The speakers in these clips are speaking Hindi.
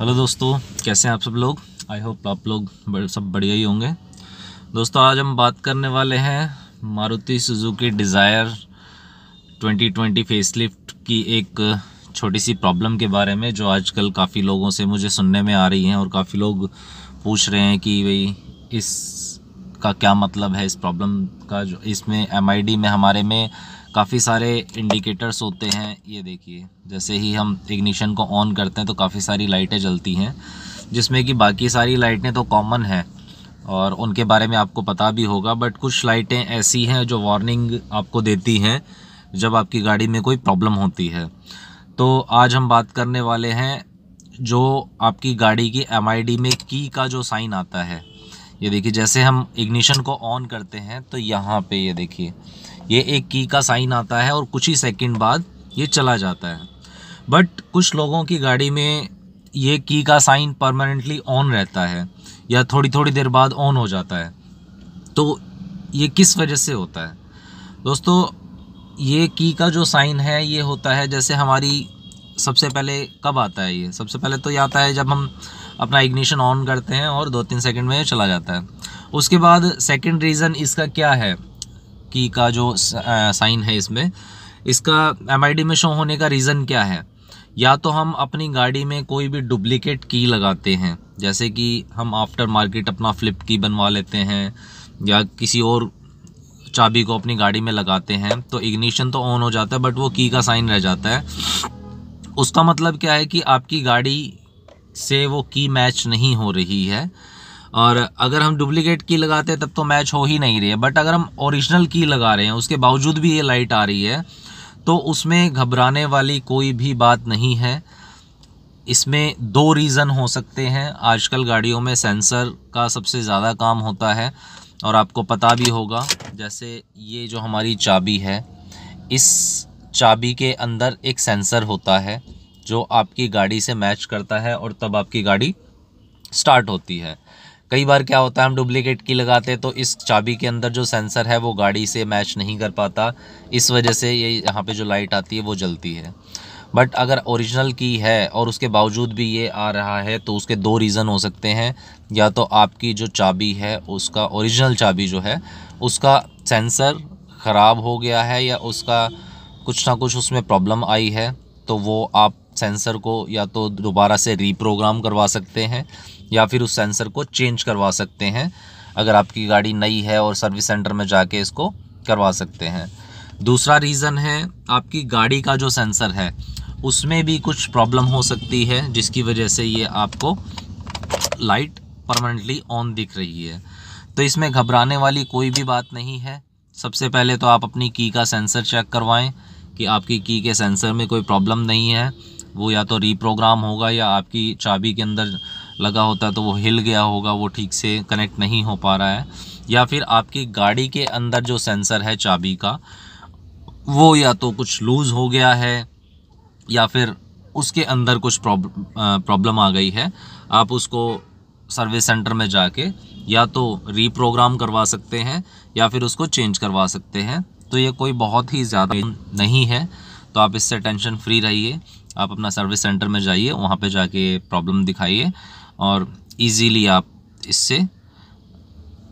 हेलो दोस्तों कैसे हैं आप सब लोग आई होप आप लोग सब बढ़िया ही होंगे दोस्तों आज हम बात करने वाले हैं मारुति सुजुकी डिज़ायर 2020 फेसलिफ्ट की एक छोटी सी प्रॉब्लम के बारे में जो आजकल काफ़ी लोगों से मुझे सुनने में आ रही हैं और काफ़ी लोग पूछ रहे हैं कि भाई इस का क्या मतलब है इस प्रॉब्लम का जो इसमें एम में हमारे में काफ़ी सारे इंडिकेटर्स होते हैं ये देखिए जैसे ही हम इग्निशन को ऑन करते हैं तो काफ़ी सारी लाइटें जलती हैं जिसमें कि बाकी सारी लाइटें तो कॉमन हैं और उनके बारे में आपको पता भी होगा बट कुछ लाइटें ऐसी हैं जो वार्निंग आपको देती हैं जब आपकी गाड़ी में कोई प्रॉब्लम होती है तो आज हम बात करने वाले हैं जो आपकी गाड़ी की एम में की का जो साइन आता है ये देखिए जैसे हम इग्निशन को ऑन करते हैं तो यहाँ पे ये देखिए ये एक की का साइन आता है और कुछ ही सेकंड बाद ये चला जाता है बट कुछ लोगों की गाड़ी में ये की का साइन परमानेंटली ऑन रहता है या थोड़ी थोड़ी देर बाद ऑन हो जाता है तो ये किस वजह से होता है दोस्तों ये की का जो साइन है ये होता है जैसे हमारी सबसे पहले कब आता है ये सबसे पहले तो ये आता है जब हम अपना इग्निशन ऑन करते हैं और दो तीन सेकंड में चला जाता है उसके बाद सेकंड रीज़न इसका क्या है की का जो साइन है इसमें इसका एम में शो होने का रीज़न क्या है या तो हम अपनी गाड़ी में कोई भी डुप्लीकेट की लगाते हैं जैसे कि हम आफ्टर मार्केट अपना फ्लिप की बनवा लेते हैं या किसी और चाबी को अपनी गाड़ी में लगाते हैं तो इग्निशन तो ऑन हो जाता है बट वो की का साइन रह जाता है उसका मतलब क्या है कि आपकी गाड़ी से वो की मैच नहीं हो रही है और अगर हम डुप्लीकेट की लगाते हैं तब तो मैच हो ही नहीं रही है बट अगर हम ओरिजिनल की लगा रहे हैं उसके बावजूद भी ये लाइट आ रही है तो उसमें घबराने वाली कोई भी बात नहीं है इसमें दो रीज़न हो सकते हैं आजकल गाड़ियों में सेंसर का सबसे ज़्यादा काम होता है और आपको पता भी होगा जैसे ये जो हमारी चाबी है इस चाबी के अंदर एक सेंसर होता है जो आपकी गाड़ी से मैच करता है और तब आपकी गाड़ी स्टार्ट होती है कई बार क्या होता है हम डुप्लीकेट की लगाते हैं तो इस चाबी के अंदर जो सेंसर है वो गाड़ी से मैच नहीं कर पाता इस वजह से ये यहाँ पे जो लाइट आती है वो जलती है बट अगर ओरिजिनल की है और उसके बावजूद भी ये आ रहा है तो उसके दो रीज़न हो सकते हैं या तो आपकी जो चाबी है उसका ओरिजिनल चाबी जो है उसका सेंसर ख़राब हो गया है या उसका कुछ ना कुछ उसमें प्रॉब्लम आई है तो वो आप सेंसर को या तो दोबारा से रीप्रोग्राम करवा सकते हैं या फिर उस सेंसर को चेंज करवा सकते हैं अगर आपकी गाड़ी नई है और सर्विस सेंटर में जाके इसको करवा सकते हैं दूसरा रीज़न है आपकी गाड़ी का जो सेंसर है उसमें भी कुछ प्रॉब्लम हो सकती है जिसकी वजह से ये आपको लाइट परमानेंटली ऑन दिख रही है तो इसमें घबराने वाली कोई भी बात नहीं है सबसे पहले तो आप अपनी की का सेंसर चेक करवाएं कि आपकी की के सेंसर में कोई प्रॉब्लम नहीं है वो या तो रीप्रोग्राम होगा या आपकी चाबी के अंदर लगा होता है तो वो हिल गया होगा वो ठीक से कनेक्ट नहीं हो पा रहा है या फिर आपकी गाड़ी के अंदर जो सेंसर है चाबी का वो या तो कुछ लूज़ हो गया है या फिर उसके अंदर कुछ प्रॉब्लम आ गई है आप उसको सर्विस सेंटर में जाके या तो रीप्रोग्राम करवा सकते हैं या फिर उसको चेंज करवा सकते हैं तो ये कोई बहुत ही ज़्यादा नहीं है तो आप इससे टेंशन फ्री रहिए आप अपना सर्विस सेंटर में जाइए वहाँ पे जाके प्रॉब्लम दिखाइए और इजीली आप इससे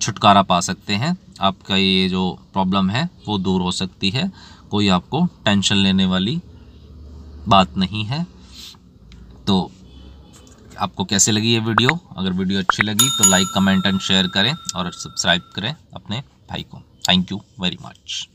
छुटकारा पा सकते हैं आपका ये जो प्रॉब्लम है वो दूर हो सकती है कोई आपको टेंशन लेने वाली बात नहीं है तो आपको कैसे लगी ये वीडियो अगर वीडियो अच्छी लगी तो लाइक कमेंट एंड शेयर करें और सब्सक्राइब करें अपने भाई को थैंक यू वेरी मच